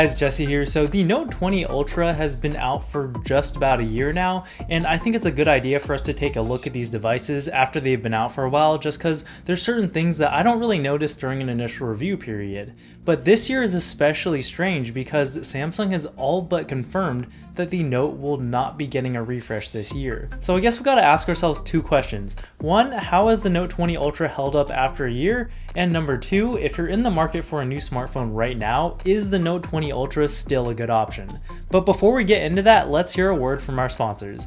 guys, Jesse here. So the Note 20 Ultra has been out for just about a year now, and I think it's a good idea for us to take a look at these devices after they've been out for a while just because there's certain things that I don't really notice during an initial review period. But this year is especially strange because Samsung has all but confirmed that the Note will not be getting a refresh this year. So I guess we gotta ask ourselves two questions. One, how has the Note 20 Ultra held up after a year? And number two, if you're in the market for a new smartphone right now, is the Note 20 Ultra is still a good option. But before we get into that, let's hear a word from our sponsors.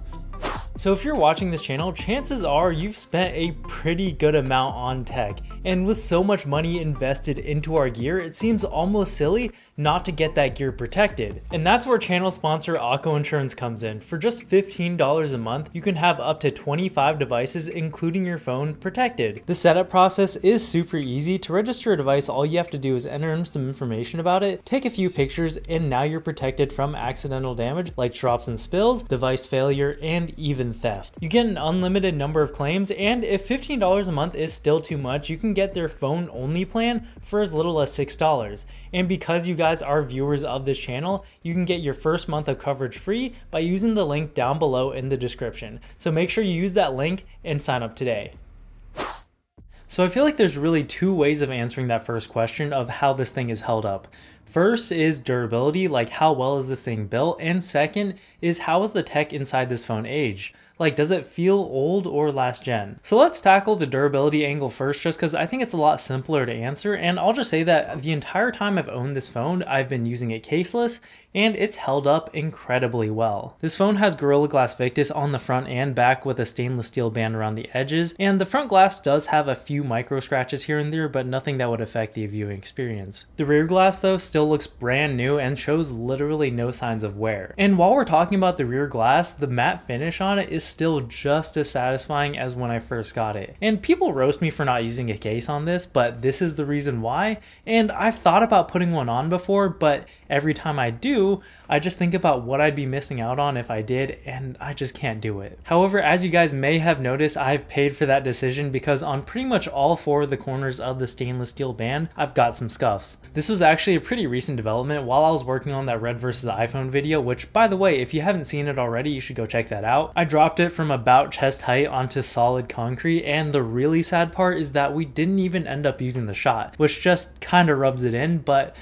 So if you're watching this channel, chances are you've spent a pretty good amount on tech. And with so much money invested into our gear, it seems almost silly not to get that gear protected. And that's where channel sponsor Akko Insurance comes in. For just $15 a month, you can have up to 25 devices, including your phone, protected. The setup process is super easy. To register a device, all you have to do is enter in some information about it, take a few pictures, and now you're protected from accidental damage like drops and spills, device failure, and even and theft. You get an unlimited number of claims, and if $15 a month is still too much, you can get their phone only plan for as little as $6. And because you guys are viewers of this channel, you can get your first month of coverage free by using the link down below in the description. So make sure you use that link and sign up today. So I feel like there's really two ways of answering that first question of how this thing is held up. First is durability, like how well is this thing built? And second is how is the tech inside this phone aged? Like does it feel old or last gen? So let's tackle the durability angle first just because I think it's a lot simpler to answer and I'll just say that the entire time I've owned this phone I've been using it caseless and it's held up incredibly well. This phone has Gorilla Glass Victus on the front and back with a stainless steel band around the edges and the front glass does have a few micro scratches here and there but nothing that would affect the viewing experience. The rear glass though still still looks brand new and shows literally no signs of wear. And while we're talking about the rear glass, the matte finish on it is still just as satisfying as when I first got it. And people roast me for not using a case on this, but this is the reason why. And I've thought about putting one on before, but every time I do, I just think about what I'd be missing out on if I did, and I just can't do it. However, as you guys may have noticed, I've paid for that decision because on pretty much all four of the corners of the stainless steel band, I've got some scuffs. This was actually a pretty pretty recent development while I was working on that Red vs iPhone video, which by the way, if you haven't seen it already, you should go check that out. I dropped it from about chest height onto solid concrete, and the really sad part is that we didn't even end up using the shot, which just kinda rubs it in, but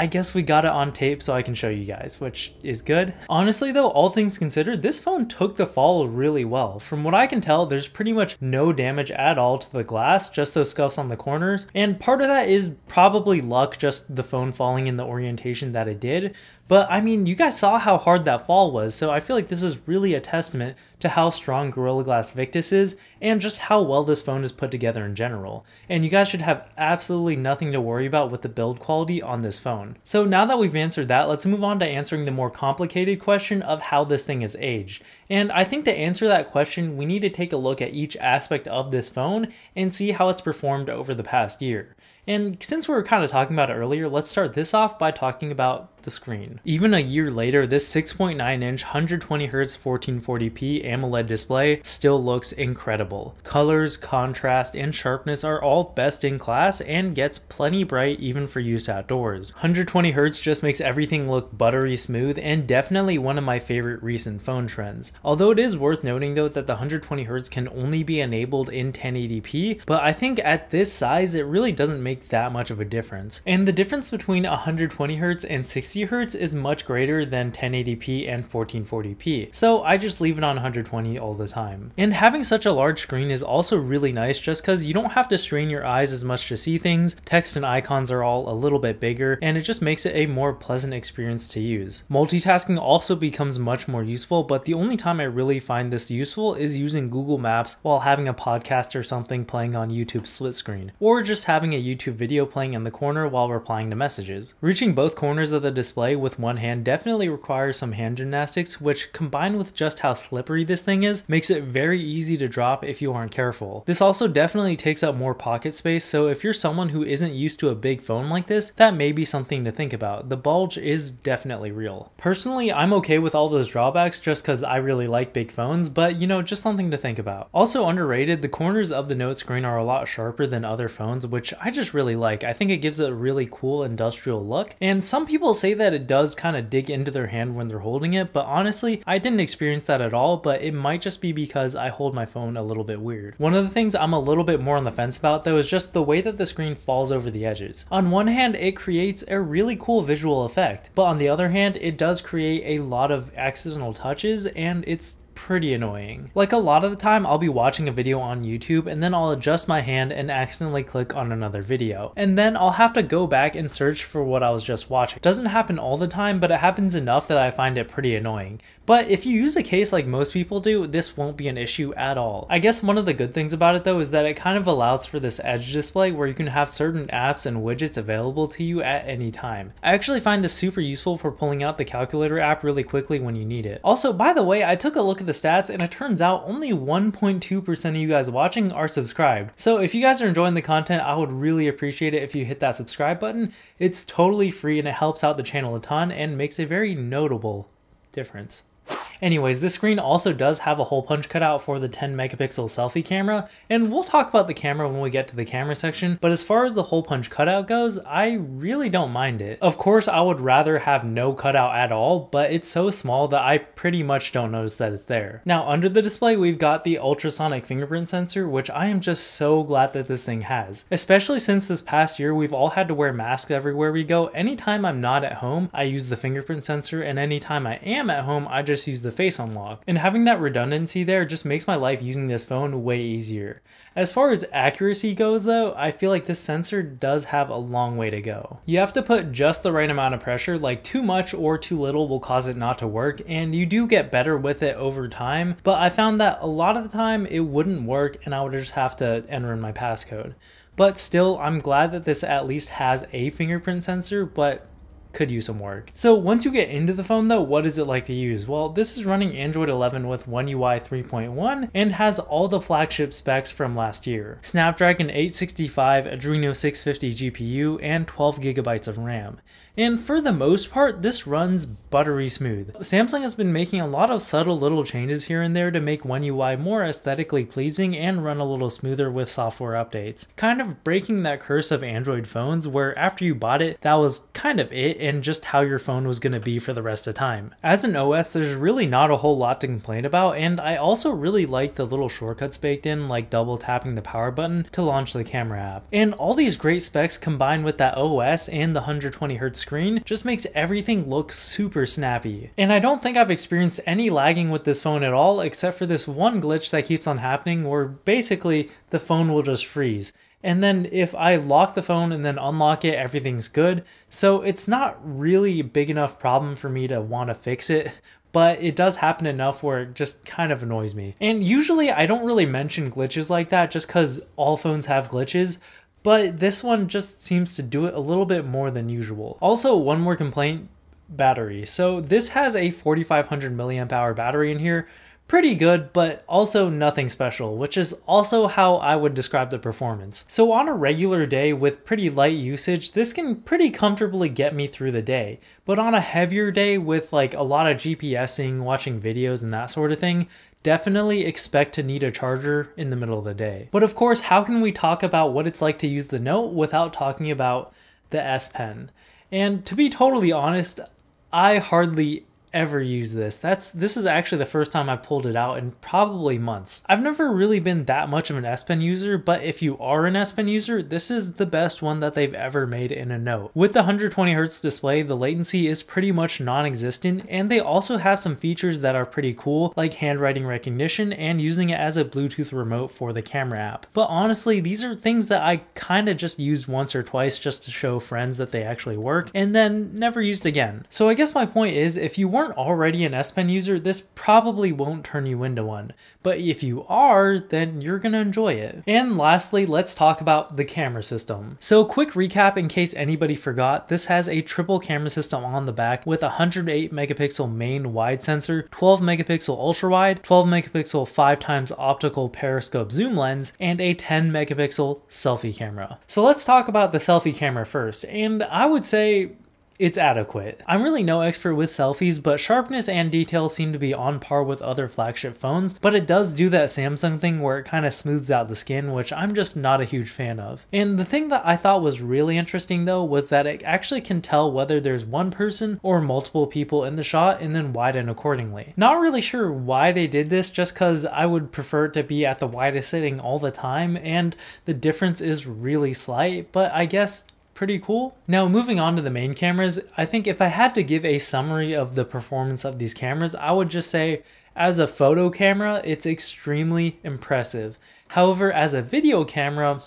I guess we got it on tape so I can show you guys, which is good. Honestly though, all things considered, this phone took the fall really well. From what I can tell, there's pretty much no damage at all to the glass, just those scuffs on the corners. And part of that is probably luck, just the phone falling in the orientation that it did. But I mean, you guys saw how hard that fall was, so I feel like this is really a testament to how strong Gorilla Glass Victus is and just how well this phone is put together in general. And you guys should have absolutely nothing to worry about with the build quality on this phone. So now that we've answered that, let's move on to answering the more complicated question of how this thing is aged. And I think to answer that question, we need to take a look at each aspect of this phone and see how it's performed over the past year. And since we were kind of talking about it earlier, let's start this off by talking about the screen. Even a year later, this 6.9 inch 120Hz 1440p AMOLED display still looks incredible. Colors, contrast, and sharpness are all best in class and gets plenty bright even for use outdoors. 120Hz just makes everything look buttery smooth and definitely one of my favorite recent phone trends. Although it is worth noting though that the 120Hz can only be enabled in 1080p, but I think at this size it really doesn't make make that much of a difference. And the difference between 120Hz and 60Hz is much greater than 1080p and 1440p, so I just leave it on 120 all the time. And having such a large screen is also really nice just because you don't have to strain your eyes as much to see things, text and icons are all a little bit bigger, and it just makes it a more pleasant experience to use. Multitasking also becomes much more useful, but the only time I really find this useful is using Google Maps while having a podcast or something playing on YouTube split screen, or just having a YouTube video playing in the corner while replying to messages. Reaching both corners of the display with one hand definitely requires some hand gymnastics, which combined with just how slippery this thing is, makes it very easy to drop if you aren't careful. This also definitely takes up more pocket space, so if you're someone who isn't used to a big phone like this, that may be something to think about. The bulge is definitely real. Personally, I'm okay with all those drawbacks just because I really like big phones, but you know, just something to think about. Also underrated, the corners of the Note screen are a lot sharper than other phones, which I just just really like. I think it gives it a really cool industrial look. And some people say that it does kind of dig into their hand when they're holding it, but honestly, I didn't experience that at all, but it might just be because I hold my phone a little bit weird. One of the things I'm a little bit more on the fence about though is just the way that the screen falls over the edges. On one hand, it creates a really cool visual effect, but on the other hand, it does create a lot of accidental touches and it's pretty annoying. Like a lot of the time I'll be watching a video on YouTube and then I'll adjust my hand and accidentally click on another video. And then I'll have to go back and search for what I was just watching. It doesn't happen all the time, but it happens enough that I find it pretty annoying. But if you use a case like most people do, this won't be an issue at all. I guess one of the good things about it though is that it kind of allows for this edge display where you can have certain apps and widgets available to you at any time. I actually find this super useful for pulling out the calculator app really quickly when you need it. Also, by the way, I took a look at the stats and it turns out only 1.2% of you guys watching are subscribed. So if you guys are enjoying the content, I would really appreciate it if you hit that subscribe button. It's totally free and it helps out the channel a ton and makes a very notable difference. Anyways, this screen also does have a hole punch cutout for the 10 megapixel selfie camera, and we'll talk about the camera when we get to the camera section, but as far as the hole punch cutout goes, I really don't mind it. Of course, I would rather have no cutout at all, but it's so small that I pretty much don't notice that it's there. Now, under the display, we've got the ultrasonic fingerprint sensor, which I am just so glad that this thing has, especially since this past year we've all had to wear masks everywhere we go. Anytime I'm not at home, I use the fingerprint sensor, and anytime I am at home, I just use the the face unlock. And having that redundancy there just makes my life using this phone way easier. As far as accuracy goes though, I feel like this sensor does have a long way to go. You have to put just the right amount of pressure, like too much or too little will cause it not to work, and you do get better with it over time, but I found that a lot of the time it wouldn't work and I would just have to enter in my passcode. But still, I'm glad that this at least has a fingerprint sensor, but could use some work. So once you get into the phone though, what is it like to use? Well, this is running Android 11 with One UI 3.1 and has all the flagship specs from last year. Snapdragon 865, Adreno 650 GPU, and 12 gigabytes of RAM. And for the most part, this runs buttery smooth. Samsung has been making a lot of subtle little changes here and there to make One UI more aesthetically pleasing and run a little smoother with software updates. Kind of breaking that curse of Android phones where after you bought it, that was kind of it and just how your phone was going to be for the rest of time. As an OS, there's really not a whole lot to complain about, and I also really like the little shortcuts baked in, like double tapping the power button to launch the camera app. And all these great specs combined with that OS and the 120Hz screen just makes everything look super snappy. And I don't think I've experienced any lagging with this phone at all, except for this one glitch that keeps on happening where basically the phone will just freeze. And then if I lock the phone and then unlock it, everything's good. So it's not really a big enough problem for me to want to fix it, but it does happen enough where it just kind of annoys me. And usually I don't really mention glitches like that just because all phones have glitches, but this one just seems to do it a little bit more than usual. Also, one more complaint battery. So this has a 4500 milliamp hour battery in here, pretty good, but also nothing special, which is also how I would describe the performance. So on a regular day with pretty light usage, this can pretty comfortably get me through the day, but on a heavier day with like a lot of GPSing, watching videos and that sort of thing, definitely expect to need a charger in the middle of the day. But of course, how can we talk about what it's like to use the Note without talking about the S Pen? And to be totally honest, I hardly ever use this. That's This is actually the first time I've pulled it out in probably months. I've never really been that much of an S Pen user, but if you are an S Pen user, this is the best one that they've ever made in a note. With the 120Hz display, the latency is pretty much non-existent, and they also have some features that are pretty cool, like handwriting recognition and using it as a Bluetooth remote for the camera app. But honestly, these are things that I kinda just used once or twice just to show friends that they actually work, and then never used again. So I guess my point is, if you weren't not already an S-Pen user, this probably won't turn you into one, but if you are, then you're gonna enjoy it. And lastly, let's talk about the camera system. So quick recap in case anybody forgot, this has a triple camera system on the back with 108 megapixel main wide sensor, 12 megapixel ultra wide, 12 megapixel 5 times optical periscope zoom lens, and a 10 megapixel selfie camera. So let's talk about the selfie camera first, and I would say it's adequate. I'm really no expert with selfies, but sharpness and detail seem to be on par with other flagship phones, but it does do that Samsung thing where it kind of smooths out the skin, which I'm just not a huge fan of. And the thing that I thought was really interesting though was that it actually can tell whether there's one person or multiple people in the shot and then widen accordingly. Not really sure why they did this just cause I would prefer it to be at the widest setting all the time and the difference is really slight, but I guess pretty cool. Now moving on to the main cameras, I think if I had to give a summary of the performance of these cameras, I would just say as a photo camera, it's extremely impressive. However, as a video camera,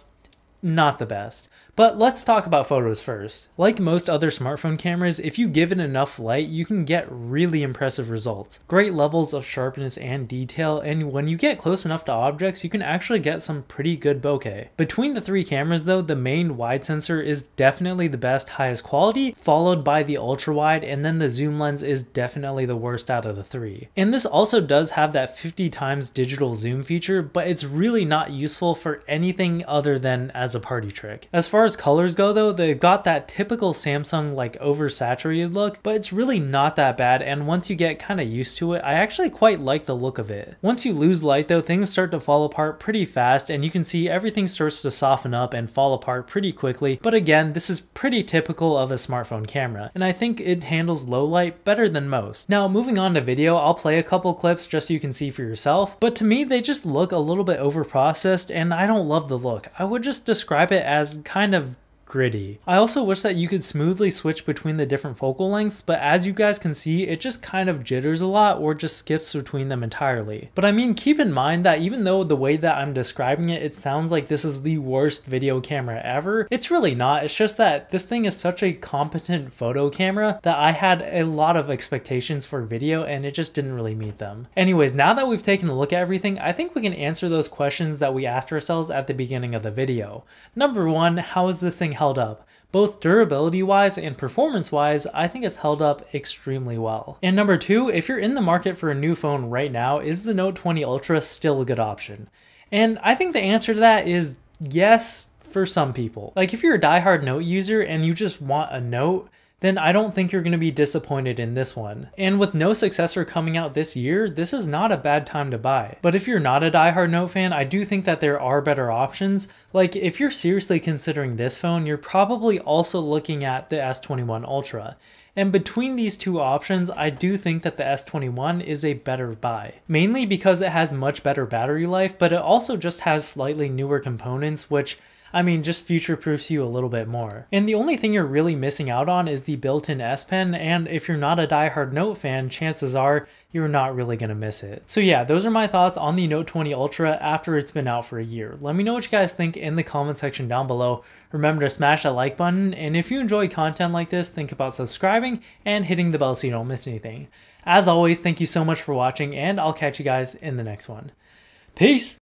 not the best. But let's talk about photos first. Like most other smartphone cameras, if you give it enough light, you can get really impressive results. Great levels of sharpness and detail, and when you get close enough to objects, you can actually get some pretty good bokeh. Between the three cameras though, the main wide sensor is definitely the best highest quality, followed by the ultra wide, and then the zoom lens is definitely the worst out of the three. And this also does have that 50 times digital zoom feature, but it's really not useful for anything other than as a party trick. As far as as colors go though, they've got that typical Samsung like oversaturated look, but it's really not that bad and once you get kind of used to it, I actually quite like the look of it. Once you lose light though, things start to fall apart pretty fast and you can see everything starts to soften up and fall apart pretty quickly, but again, this is pretty typical of a smartphone camera, and I think it handles low light better than most. Now moving on to video, I'll play a couple clips just so you can see for yourself, but to me they just look a little bit overprocessed and I don't love the look. I would just describe it as kind kind of gritty. I also wish that you could smoothly switch between the different focal lengths, but as you guys can see, it just kind of jitters a lot or just skips between them entirely. But I mean, keep in mind that even though the way that I'm describing it, it sounds like this is the worst video camera ever, it's really not. It's just that this thing is such a competent photo camera that I had a lot of expectations for video and it just didn't really meet them. Anyways, now that we've taken a look at everything, I think we can answer those questions that we asked ourselves at the beginning of the video. Number one, how is this thing held up. Both durability wise and performance wise, I think it's held up extremely well. And number two, if you're in the market for a new phone right now, is the Note 20 Ultra still a good option? And I think the answer to that is yes for some people. Like if you're a diehard Note user and you just want a Note, then I don't think you're going to be disappointed in this one. And with no successor coming out this year, this is not a bad time to buy. But if you're not a Die Hard Note fan, I do think that there are better options. Like if you're seriously considering this phone, you're probably also looking at the S21 Ultra. And between these two options, I do think that the S21 is a better buy. Mainly because it has much better battery life, but it also just has slightly newer components, which I mean, just future proofs you a little bit more. And the only thing you're really missing out on is the built-in S Pen, and if you're not a die-hard Note fan, chances are you're not really gonna miss it. So yeah, those are my thoughts on the Note 20 Ultra after it's been out for a year. Let me know what you guys think in the comment section down below. Remember to smash that like button, and if you enjoy content like this, think about subscribing and hitting the bell so you don't miss anything. As always, thank you so much for watching, and I'll catch you guys in the next one. Peace!